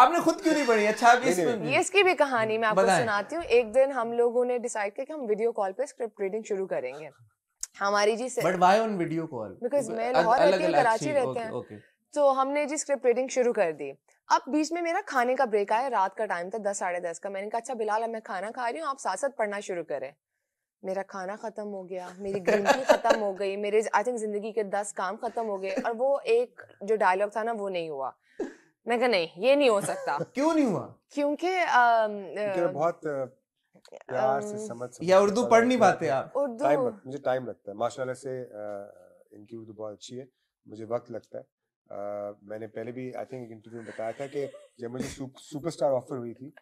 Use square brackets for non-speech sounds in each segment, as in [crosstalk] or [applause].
आपने खुद क्यों नहीं पढ़ी अच्छा आप इसमें ये इसकी भी कहानी मैं आपको सुनाती हूँ एक दिन हम लोगों ने डिसाइड किया कि हम वीडियो कॉल पे स्क्रिप्ट रीडिंग शुरू करेंगे हमारी जी से but why on video call because मैं लाहौर रहती हूँ कराची रहते हैं तो हमने जी स्क्रिप्ट रीडिंग शुरू कर दी अब बीच में मेरा खाने का ब्रेक आया रात का टाइम था दस साढ़े दस का मैंने कहा अच्छा बिलाल मैं खाना खा रही हूँ आप साथ साथ पढ़ना शुरू करें मेरा खाना ख़त्म हो गया मेरी ग्रीनरी [laughs] ख़त्म हो गई मेरे आई थिंक ज़िंदगी के दस काम ख़त्म हो गए और वो एक जो डायलॉग था ना वो नहीं हुआ मैं कहा नहीं ये नहीं हो सकता [laughs] क्यों नहीं हुआ क्योंकि बहुत प्यार से समझ या उर्दू पढ़ नहीं पाते आप उर्दू टाइम मुझे टाइम लगता है माशाल्लाह से इनकी उर्दू बहुत अच्छी है मुझे वक्त लगता है मैंने पहले भी आई थिंक इंटरव्यू में बताया था कि जब मुझे सुपरस्टार ऑफर हुई थी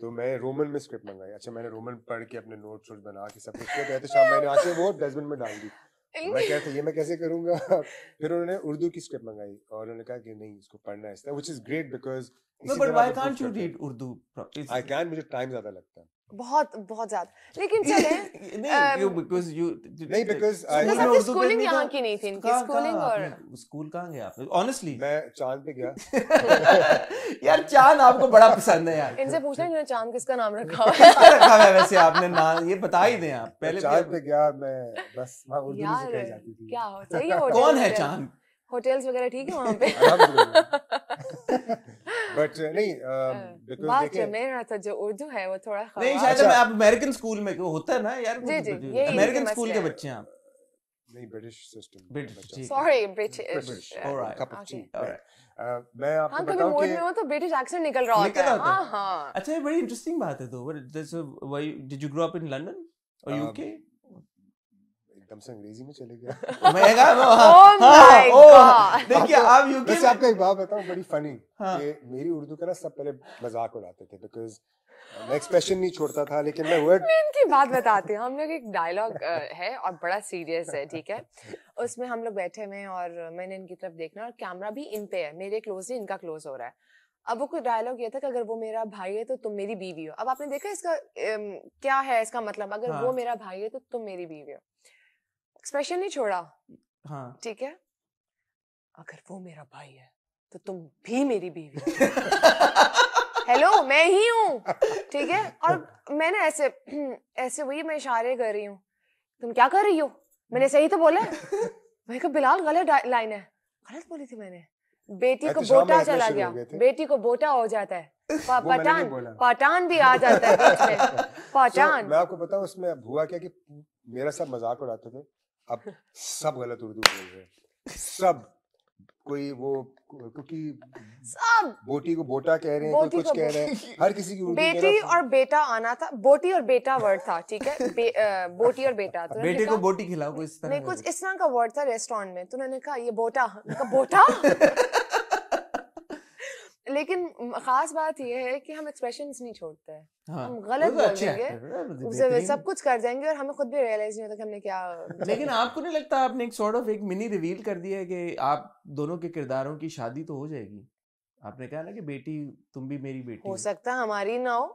तो मैं रोमन में स्क्रिप्ट मंगाई अच्छा मैंने रोमन पढ़ के अपने नोट्स बना के सब कुछ किया तो शाम मैंने आके वो डस्टबिन में डाल दी तो मैं कहता ये मैं कैसे [laughs] करूंगा फिर उन्होंने उर्दू की स्क्रिप्ट मंगाई और उन्होंने कहा कि नहीं इसको पढ़ना है which is great because but why can't you read Urdu I can मुझे टाइम ज्यादा लगता बहुत बहुत ज्यादा लेकिन चले [laughs] नहीं बिकॉज़ यू नहीं बिकॉज़ मतलब स्कूलिंग की नहीं थी इनकी स्कूलिंग और स्कूल ऑनेस्टली मैं चांद पे गया [laughs] यार चांद आपको बड़ा पसंद है यार इनसे पूछना चांद किसका नाम रखा [laughs] है रखा हाँ, है वैसे आपने ना ये बता ही दें आप पहले चांद पे गया मैं बस उर्दू में जाती थी क्या है कौन है चांद होटल्स वगैरह ठीक है पे बट uh, नहीं [laughs] um, हाँ। बिकॉज देखिए मेरा तो जो उर्दू है वो थोड़ा खराब नहीं शायद अच्छा। आप अमेरिकन स्कूल में होता है ना यार जी तो जी अमेरिकन स्कूल के बच्चे हैं आप नहीं British system British sorry British alright cup of tea alright Uh, मैं आपको हाँ, बताऊं कि में तो ब्रिटिश एक्सेंट निकल रहा होता है हां हां हाँ। अच्छा ये बड़ी इंटरेस्टिंग बात है तो what this did you grow up in London और यूके एकदम से अंग्रेजी में चले गया [laughs] मैं वो हाँ, हाँ, oh हाँ, ओ देखिए आप यूके में आपका एक बात बताऊं बड़ी फनी कि मेरी उर्दू का ना सब पहले मजाक उड़ाते थे बिकॉज़ मैं एक्सप्रेशन नहीं छोड़ता था लेकिन मैं वर्ड मैं इनकी बात बताती हूँ हम लोग एक डायलॉग है और बड़ा सीरियस है ठीक है उसमें हम लोग बैठे हुए और मैंने इनकी तरफ देखना और कैमरा भी इन पे है मेरे क्लोज ही इनका क्लोज हो रहा है अब वो कोई डायलॉग ये था कि अगर वो मेरा भाई है तो तुम मेरी बीवी हो अब आपने देखा इसका ए, क्या है इसका मतलब अगर हाँ। वो मेरा भाई है तो तुम मेरी बीवी हो एक्सप्रेशन नहीं छोड़ा हाँ ठीक है अगर वो मेरा भाई है तो तुम भी मेरी बीवी हेलो मैं ही हूँ ठीक है और मैंने ऐसे ऐसे वही मैं इशारे कर रही हूँ तुम क्या कर रही हो मैंने सही तो बोला मैं का तो बिलाल गलत लाइन है गलत बोली थी मैंने बेटी को अच्छा, बोटा चला गया बेटी को बोटा हो जाता है [laughs] पा, पाटान पाटान भी आ जाता है पाटान [laughs] so, मैं आपको बताऊं उसमें हुआ क्या कि मेरा सब मजाक उड़ाते थे अब सब गलत उर्दू बोल रहे हैं सब कोई वो क्योंकि बोटी को बोटा कह रहे हैं कोई कुछ कह रहे हैं हर किसी की बेटी और बेटा आना था बोटी और बेटा वर्ड था ठीक है बे, आ, बोटी और बेटा तो बेटे को बोटी खिलाओ कुछ नहीं कुछ इस तरह का वर्ड था रेस्टोरेंट में तो उन्होंने कहा ये बोटा बोटा [laughs] लेकिन खास बात यह है कि हम एक्सप्रेशन नहीं छोड़ते हैं हाँ, हम गलत तो बोल देंगे तो सब कुछ कर जाएंगे और हमें खुद भी रियलाइज नहीं होता कि हमने क्या [laughs] लेकिन आपको नहीं लगता आपने एक सॉर्ट ऑफ एक मिनी रिवील कर दिया है कि आप दोनों के किरदारों की शादी तो हो जाएगी आपने कहा ना कि बेटी तुम भी मेरी बेटी हो सकता हमारी ना हो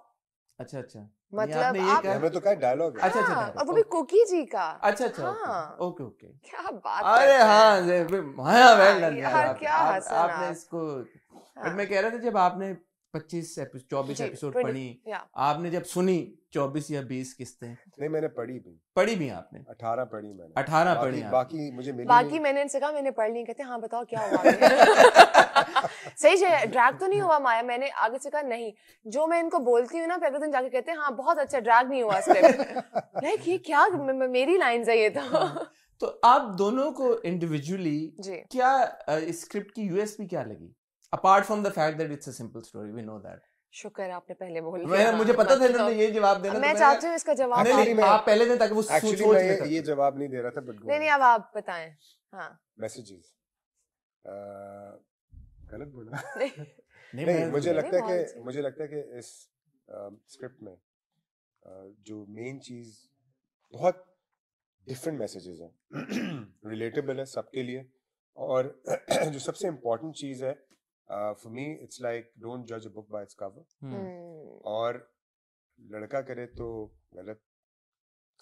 अच्छा अच्छा मतलब आप तो क्या डायलॉग अच्छा अच्छा हाँ, अब अच्छा, वो भी कोकी जी का अच्छा अच्छा ओके हाँ। ओके क्या बात अरे हाँ हां वेल डन यार आपने इसको बट हाँ। मैं कह रहा था जब आपने पच्चीस चौबीस एपिसोड पढ़ी आपने जब सुनी चौबीस या बीस किस्तें नहीं मैंने पढ़ी भी पढ़ी भी आपने अठारह पढ़ी मैंने अठारह पढ़ी बाकी मुझे मिली बाकी मैंने इनसे कहा मैंने पढ़ ली कहते हाँ बताओ क्या हुआ [laughs] सही है ड्रैग तो नहीं हुआ माया मैंने आगे से कहा नहीं जो मैं इनको बोलती हूँ ना फिर दिन जाके कहते हैं हाँ बहुत अच्छा ड्रैग नहीं हुआ नहीं [laughs] लाइक क्या मेरी लाइन है ये तो हाँ। तो आप दोनों को इंडिविजुअली क्या स्क्रिप्ट की यूएसपी क्या लगी apart from the fact that it's a simple story we know that शुक्र आपने पहले बोल दिया मुझे पता था तुमने तो ये जवाब देना मैं चाहती हूँ इसका जवाब नहीं नहीं, आप पहले दें ताकि वो सोच ले ये जवाब नहीं दे रहा था बट नहीं नहीं अब आप बताएं हाँ मैसेजेस uh, गलत बोला [laughs] [laughs] नहीं, नहीं मुझे लगता है कि मुझे लगता है कि इस स्क्रिप्ट uh, में uh, जो मेन चीज बहुत डिफरेंट मैसेजेस हैं रिलेटेबल [clears throat] है सबके लिए और [clears throat] जो सबसे इम्पोर्टेंट चीज़ है for me it's like don't जज a book by its cover और लड़का करे तो गलत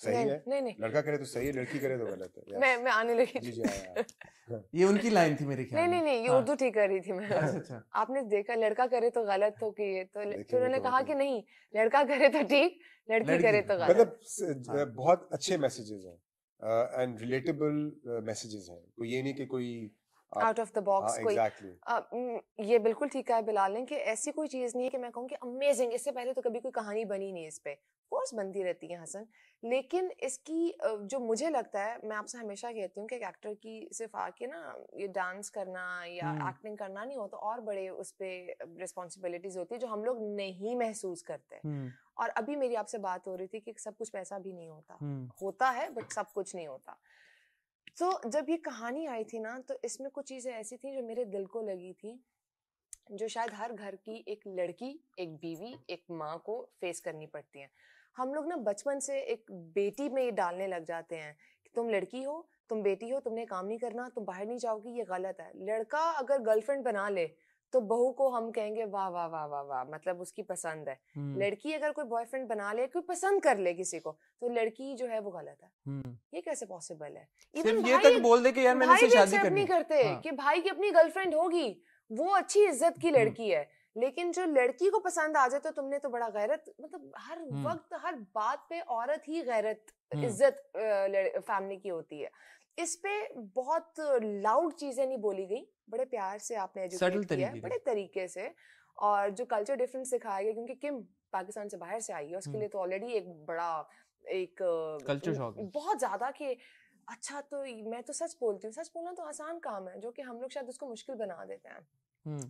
सही नहीं, है नहीं, नहीं. लड़का करे तो सही है लड़की करे तो [laughs] गलत है मैं मैं आने लगी जी जी हाँ, हाँ। [laughs] ये उनकी लाइन थी मेरे ख्याल नहीं नहीं नहीं ये हाँ। उर्दू ठीक कर रही थी मैं अच्छा, अच्छा। आपने देखा लड़का करे तो गलत तो कि ये तो फिर उन्होंने तो कहा कि नहीं लड़का करे तो ठीक लड़की करे तो गलत मतलब बहुत अच्छे मैसेजेस हैं एंड रिलेटेबल मैसेजेस हैं कोई तो ये नहीं कि कोई आउट ऑफ द बॉक्स कोई exactly. आ, ये बिल्कुल ठीक है बिलाल ने कि ऐसी कोई चीज़ नहीं है कि मैं कहूँ कि अमेजिंग इससे पहले तो कभी कोई कहानी बनी नहीं इस पर कोर्स बनती रहती है हसन लेकिन इसकी जो मुझे लगता है मैं आपसे हमेशा कहती हूँ कि एक एक्टर की सिर्फ आके ना ये डांस करना या एक्टिंग हम्म। करना नहीं होता तो और बड़े उस पर रिस्पॉन्सिबिलिटीज होती है जो हम लोग नहीं महसूस करते hmm. और अभी मेरी आपसे बात हो रही थी कि सब कुछ पैसा भी नहीं होता हम्म। होता है बट सब कुछ नहीं होता तो जब ये कहानी आई थी ना तो इसमें कुछ चीज़ें ऐसी थी जो मेरे दिल को लगी थी जो शायद हर घर की एक लड़की एक बीवी एक माँ को फेस करनी पड़ती है हम लोग ना बचपन से एक बेटी में ये डालने लग जाते हैं कि तुम लड़की हो तुम बेटी हो तुमने काम नहीं करना तुम बाहर नहीं जाओगी ये गलत है लड़का अगर गर्लफ्रेंड बना ले तो बहू को हम कहेंगे वाह वाह वाह वाह वाह मतलब उसकी पसंद है लड़की अगर कोई बॉयफ्रेंड बना ले कोई पसंद कर ले किसी को तो लड़की जो है वो गलत है ये कैसे पॉसिबल है सिर्फ ये तक बोल दे कि यार मैंने शादी करनी नहीं करते हाँ. कि भाई की अपनी गर्लफ्रेंड होगी वो अच्छी इज्जत की लड़की है लेकिन जो लड़की को पसंद आ जाए तो तुमने तो बड़ा गैरत मतलब हर वक्त हर बात पे औरत ही गैरत इज्जत फैमिली की होती है इस पे बहुत लाउड चीजें नहीं बोली गई बड़े प्यार से आपने एजुकेट किया बड़े तरीके से और जो कल्चर डिफरेंस सिखाया गया क्योंकि किम पाकिस्तान से बाहर से आई है उसके लिए तो ऑलरेडी एक बड़ा एक कल्चर शॉक बहुत ज्यादा कि अच्छा तो मैं तो सच बोलती हूँ सच बोलना तो आसान काम है जो कि हम लोग शायद उसको मुश्किल बना देते हैं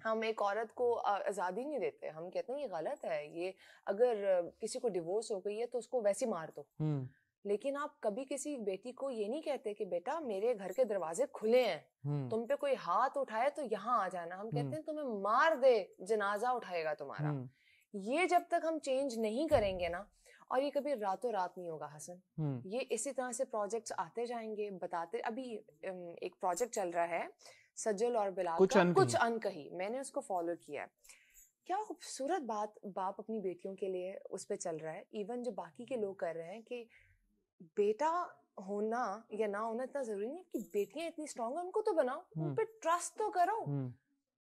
हम एक औरत को आज़ादी नहीं देते हम कहते हैं ये गलत है ये अगर किसी को डिवोर्स हो गई है तो उसको वैसे मार दो लेकिन आप कभी किसी बेटी को ये नहीं कहते कि बेटा मेरे घर के दरवाजे खुले हैं तुम पे कोई हाथ उठाए तो यहाँ आ जाना हम कहते हैं तुम्हें मार दे जनाजा उठाएगा तुम्हारा ये जब तक हम चेंज नहीं करेंगे ना और ये कभी रातों रात नहीं होगा हसन ये इसी तरह से प्रोजेक्ट्स आते जाएंगे बताते अभी एक प्रोजेक्ट चल रहा है सज्जल और बिलाल कुछ अनकही कुछ अनकही मैंने उसको फॉलो किया है क्या खूबसूरत बात बाप अपनी बेटियों के लिए उस पर चल रहा है इवन जो बाकी के लोग कर रहे हैं कि बेटा होना या ना होना इतना जरूरी नहीं है कि बेटियां इतनी स्ट्रांग है उनको तो बनाओ उन हम्म। पर ट्रस्ट तो करो हम्म।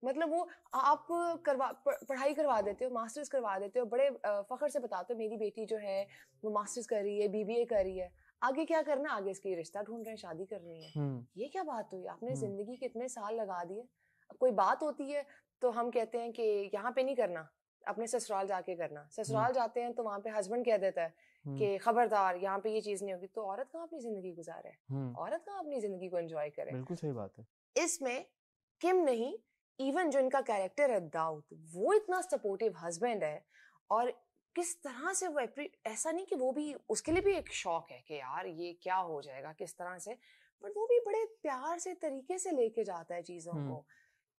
मतलब वो आप करवा पढ़ाई करवा देते हो मास्टर्स करवा देते हो बड़े फखर से बताते हो मेरी बेटी जो है वो मास्टर्स कर रही है बीबीए कर रही है आगे क्या करना आगे इसकी रिश्ता ढूंढ रहे हैं शादी करनी है हम्म। ये क्या बात हुई आपने जिंदगी के इतने साल लगा दिए कोई बात होती है तो हम कहते हैं कि यहाँ पे नहीं करना अपने ससुराल जाके करना ससुराल हम्म। जाते हैं तो वहाँ पे हस्बैंड कह देता है हम्म। कि खबरदार यहाँ पे ये चीज नहीं होगी तो औरत कहाँ अपनी जिंदगी गुजारे हम्म। औरत कहाँ अपनी जिंदगी को एंजॉय करे बिल्कुल सही बात है इसमें किम नहीं इवन जो इनका कैरेक्टर है दाऊद वो इतना सपोर्टिव हस्बैंड है और किस तरह से वो ऐसा नहीं कि वो भी उसके लिए भी एक शौक है कि यार ये क्या हो जाएगा किस तरह से बट वो भी बड़े प्यार से तरीके से लेके जाता है चीजों को